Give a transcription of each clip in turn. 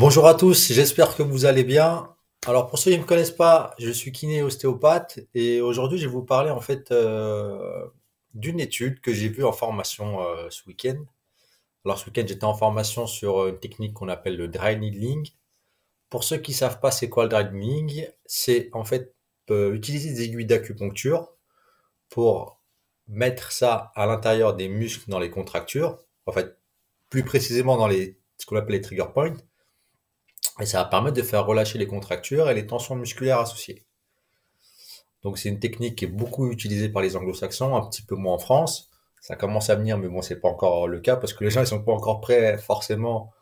Bonjour à tous, j'espère que vous allez bien. Alors pour ceux qui ne me connaissent pas, je suis kiné ostéopathe et aujourd'hui je vais vous parler en fait euh, d'une étude que j'ai vue en formation euh, ce week-end. Alors ce week-end j'étais en formation sur euh, une technique qu'on appelle le dry needling. Pour ceux qui ne savent pas c'est quoi le dry needling, c'est en fait utiliser des aiguilles d'acupuncture pour mettre ça à l'intérieur des muscles dans les contractures, en fait plus précisément dans les ce qu'on appelle les trigger points et ça va permettre de faire relâcher les contractures et les tensions musculaires associées. Donc c'est une technique qui est beaucoup utilisée par les anglo-saxons, un petit peu moins en France. Ça commence à venir, mais bon, c'est pas encore le cas parce que les gens ils sont pas encore prêts forcément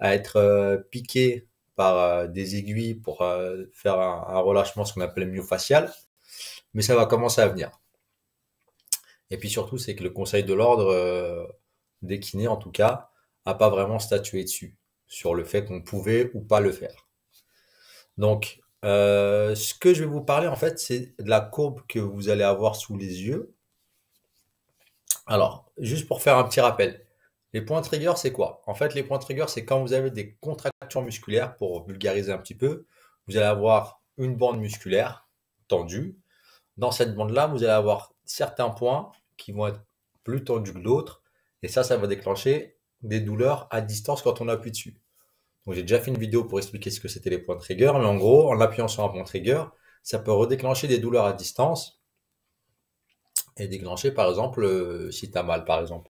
à être euh, piqués par euh, des aiguilles pour euh, faire un, relâchement, ce qu'on appelle myofacial. Mais ça va commencer à venir. Et puis surtout, c'est que le Conseil de l'ordre des kinés, en tout cas, a pas vraiment statué dessus sur le fait qu'on pouvait ou pas le faire. Donc, euh, ce que je vais vous parler, en fait, c'est de la courbe que vous allez avoir sous les yeux. Alors, juste pour faire un petit rappel, les points triggers, c'est quoi En fait, les points triggers, c'est quand vous avez des contractures musculaires, pour vulgariser un petit peu, vous allez avoir une bande musculaire tendue. Dans cette bande-là, vous allez avoir certains points qui vont être plus tendus que d'autres. Et ça, ça va déclencher des douleurs à distance quand on appuie dessus. Donc j'ai déjà fait une vidéo pour expliquer ce que c'était les points trigger, mais en gros, en appuyant sur un point trigger, ça peut redéclencher des douleurs à distance et déclencher par exemple euh, si tu as mal par exemple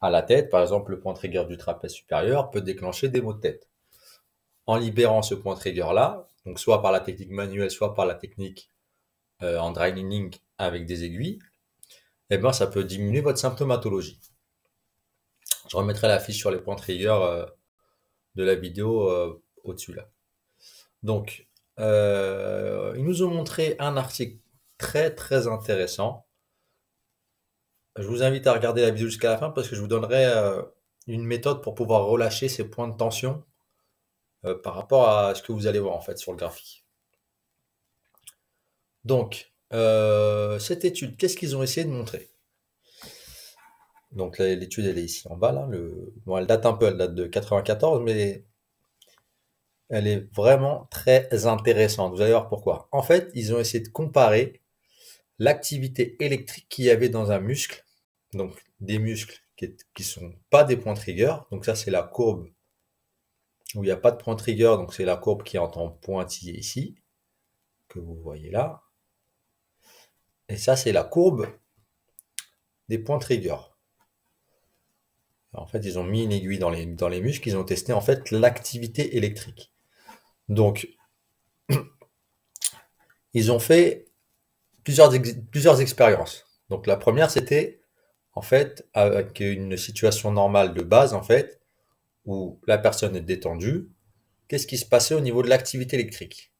à la tête, par exemple le point trigger du trapèze supérieur peut déclencher des maux de tête. En libérant ce point trigger là, donc soit par la technique manuelle, soit par la technique euh, en dry avec des aiguilles, eh ben ça peut diminuer votre symptomatologie. Je remettrai la fiche sur les points triggers euh, de la vidéo euh, au-dessus là. Donc, euh, ils nous ont montré un article très très intéressant. Je vous invite à regarder la vidéo jusqu'à la fin parce que je vous donnerai une méthode pour pouvoir relâcher ces points de tension par rapport à ce que vous allez voir en fait sur le graphique. Donc, cette étude, qu'est-ce qu'ils ont essayé de montrer donc l'étude, elle est ici en bas. Là. Le... elle date un peu, elle date de 94, mais elle est vraiment très intéressante. Vous allez voir pourquoi. En fait, ils ont essayé de comparer l'activité électrique qu'il y avait dans un muscle, donc des muscles qui ne sont pas des points trigger. Donc ça, c'est la courbe où il n'y a pas de point trigger, donc c'est la courbe qui est en pointillé ici, que vous voyez là. Et ça, c'est la courbe des points trigger. En fait, ils ont mis une aiguille dans les, dans les muscles, ils ont testé en fait l'activité électrique. Donc, ils ont fait plusieurs, plusieurs expériences. Donc la première, c'était en fait avec une situation normale de base, en fait, où la personne est détendue, qu'est-ce qui se passait au niveau de l'activité électrique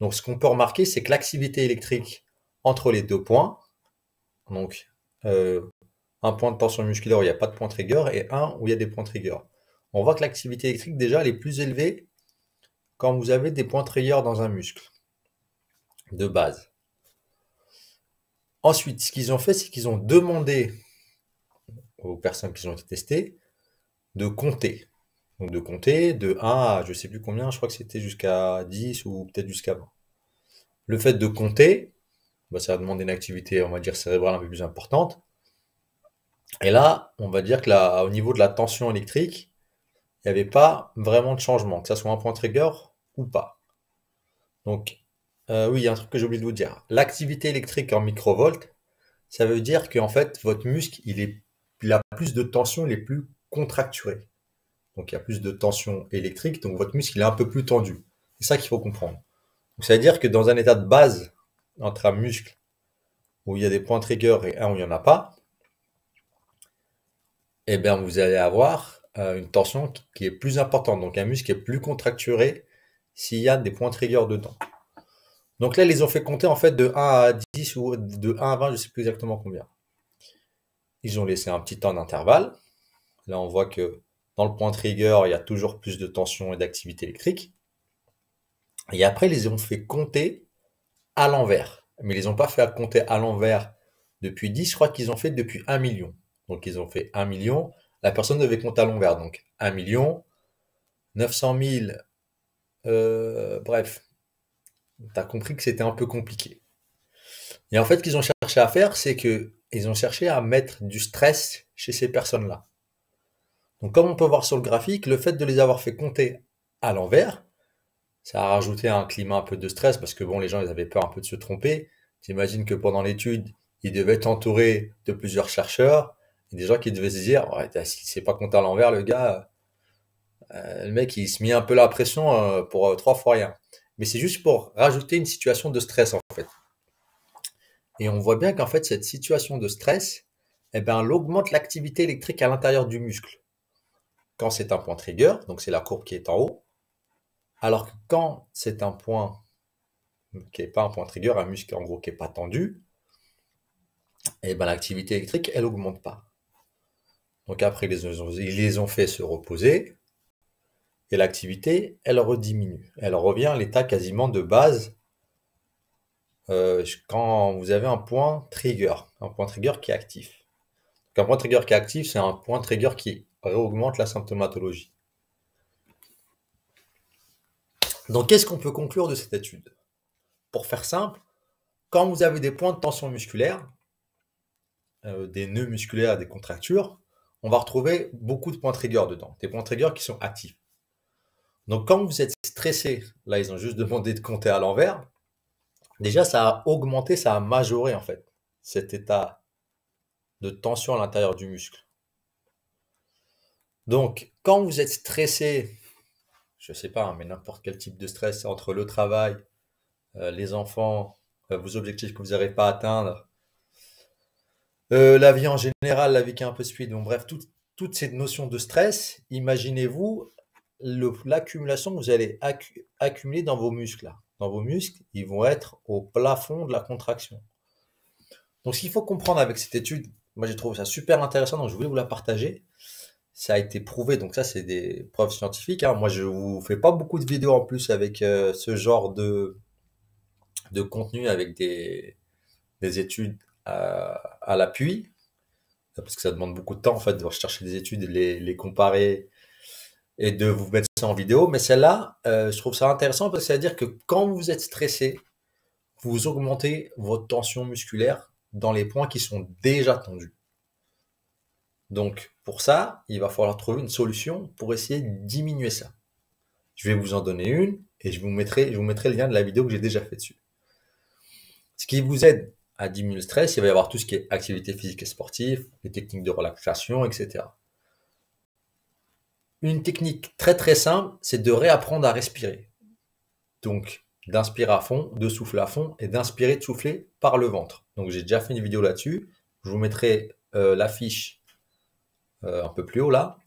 Donc ce qu'on peut remarquer, c'est que l'activité électrique entre les deux points, donc euh, un point de tension musculaire où il n'y a pas de point trigger et un où il y a des points trigger. On voit que l'activité électrique, déjà, elle est plus élevée quand vous avez des points trigger dans un muscle de base. Ensuite, ce qu'ils ont fait, c'est qu'ils ont demandé aux personnes qui ont été testées de compter. Donc de compter de 1 à je ne sais plus combien, je crois que c'était jusqu'à 10 ou peut-être jusqu'à 20. Le fait de compter, bah, ça va demander une activité, on va dire, cérébrale un peu plus importante. Et là, on va dire que là, au niveau de la tension électrique, il n'y avait pas vraiment de changement, que ce soit un point trigger ou pas. Donc, euh, oui, il y a un truc que j'ai oublié de vous dire. L'activité électrique en microvolts, ça veut dire qu'en fait, votre muscle, il, est, a plus de tension, il est plus contracturé. Donc, il y a plus de tension électrique, donc votre muscle, il est un peu plus tendu. C'est ça qu'il faut comprendre. Donc, ça veut dire que dans un état de base, entre un muscle où il y a des points trigger et un où il n'y en a pas, eh bien, vous allez avoir euh, une tension qui, est plus importante. Donc, un muscle est plus contracturé s'il y a des points triggers dedans. Donc là, ils les ont fait compter en fait de 1 à 10 ou de 1 à 20, je ne sais plus exactement combien. Ils ont laissé un petit temps d'intervalle. Là, on voit que dans le point trigger, il y a toujours plus de tension et d'activité électrique. Et après, ils les ont fait compter à l'envers. Mais ils les ont pas fait compter à l'envers depuis 10, je crois qu'ils ont fait depuis 1 million. Donc, ils ont fait 1 million. La personne devait compter à l'envers, Donc, 1 million, 900 000. Euh, bref, tu as compris que c'était un peu compliqué. Et en fait, ce qu'ils ont cherché à faire, c'est qu'ils ont cherché à mettre du stress chez ces personnes-là. Donc, comme on peut voir sur le graphique, le fait de les avoir fait compter à l'envers, ça a rajouté un climat un peu de stress parce que bon, les gens, ils avaient peur un peu de se tromper. J'imagine que pendant l'étude, ils devaient être entourés de plusieurs chercheurs a des gens qui devaient se dire, ce c'est pas compté à l'envers, le gars, euh, euh, le mec, il se met un peu la pression euh, pour trois fois rien. Mais c'est juste pour rajouter une situation de stress, en fait. Et on voit bien qu'en fait, cette situation de stress, eh ben, elle augmente l'activité électrique à l'intérieur du muscle. Quand c'est un point trigger, donc c'est la courbe qui est en haut, alors que quand c'est un point qui n'est pas un point trigger, un muscle en gros qui n'est pas tendu, eh ben, l'activité électrique, elle n'augmente pas. Donc après, ils les ont, fait se reposer et l'activité, elle rediminue. Elle revient à l'état quasiment de base euh, quand vous avez un point trigger, un point trigger qui est actif. Donc un point trigger qui est actif, c'est un point trigger qui augmente la symptomatologie. Donc qu'est-ce qu'on peut conclure de cette étude Pour faire simple, quand vous avez des points de tension musculaire, euh, des nœuds musculaires, des contractures, on va retrouver beaucoup de points triggers dedans, des points triggers qui sont actifs. Donc quand vous êtes stressé, là ils ont juste demandé de compter à l'envers, déjà ça a augmenté, ça a majoré en fait cet état de tension à l'intérieur du muscle. Donc quand vous êtes stressé, je ne sais pas, hein, mais n'importe quel type de stress entre le travail, euh, les enfants, euh, vos objectifs que vous n'arrivez pas à atteindre, euh, la vie en général, la vie qui est un peu speed. Donc, bref, toute toutes ces notions de stress, imaginez-vous l'accumulation que vous allez accumuler dans vos muscles. Dans vos muscles, ils vont être au plafond de la contraction. Donc, ce qu'il faut comprendre avec cette étude, moi j'ai trouvé ça super intéressant, donc je voulais vous la partager. Ça a été prouvé, donc ça c'est des preuves scientifiques. Hein. Moi je vous fais pas beaucoup de vidéos en plus avec euh, ce genre de, contenu, avec des, des études à, l'appui, parce que ça demande beaucoup de temps en fait de rechercher des études, les, les comparer et de vous mettre ça en vidéo. Mais celle-là, euh, je trouve ça intéressant parce que ça veut dire que quand vous êtes stressé, vous augmentez votre tension musculaire dans les points qui sont déjà tendus. Donc pour ça, il va falloir trouver une solution pour essayer de diminuer ça. Je vais vous en donner une et je vous mettrai, je vous mettrai le lien de la vidéo que j'ai déjà fait dessus. Ce qui vous aide à diminuer le stress, il va y avoir tout ce qui est activité physique et sportive, les techniques de relaxation, etc. Une technique très très simple, c'est de réapprendre à respirer. Donc d'inspirer à fond, de souffler à fond et d'inspirer, de souffler par le ventre. Donc j'ai déjà fait une vidéo là-dessus. Je vous mettrai euh, l'affiche euh, un peu plus haut là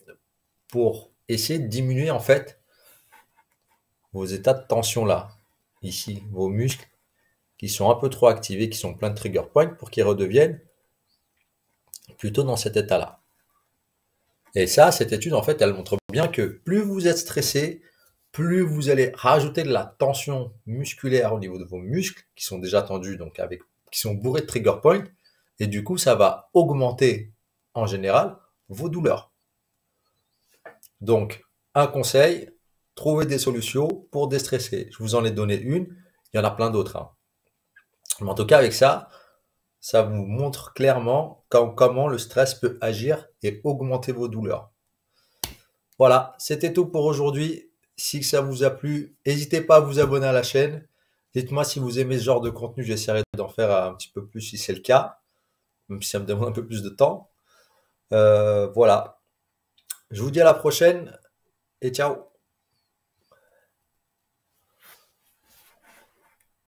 pour essayer de diminuer en fait vos états de tension là, ici, vos muscles qui sont un peu trop activés, qui sont pleins de trigger points pour qu'ils redeviennent plutôt dans cet état-là. Et ça, cette étude, en fait, elle montre bien que plus vous êtes stressé, plus vous allez rajouter de la tension musculaire au niveau de vos muscles, qui sont déjà tendus, donc avec, qui sont bourrés de trigger points, et du coup, ça va augmenter, en général, vos douleurs. Donc, un conseil, trouvez des solutions pour déstresser. Je vous en ai donné une, il y en a plein d'autres. Hein en tout cas, avec ça, ça vous montre clairement comment le stress peut agir et augmenter vos douleurs. Voilà, c'était tout pour aujourd'hui. Si ça vous a plu, n'hésitez pas à vous abonner à la chaîne. Dites-moi si vous aimez ce genre de contenu, j'essaierai d'en faire un petit peu plus si c'est le cas, même si ça me demande un peu plus de temps. Euh, voilà. Je vous dis à la prochaine et ciao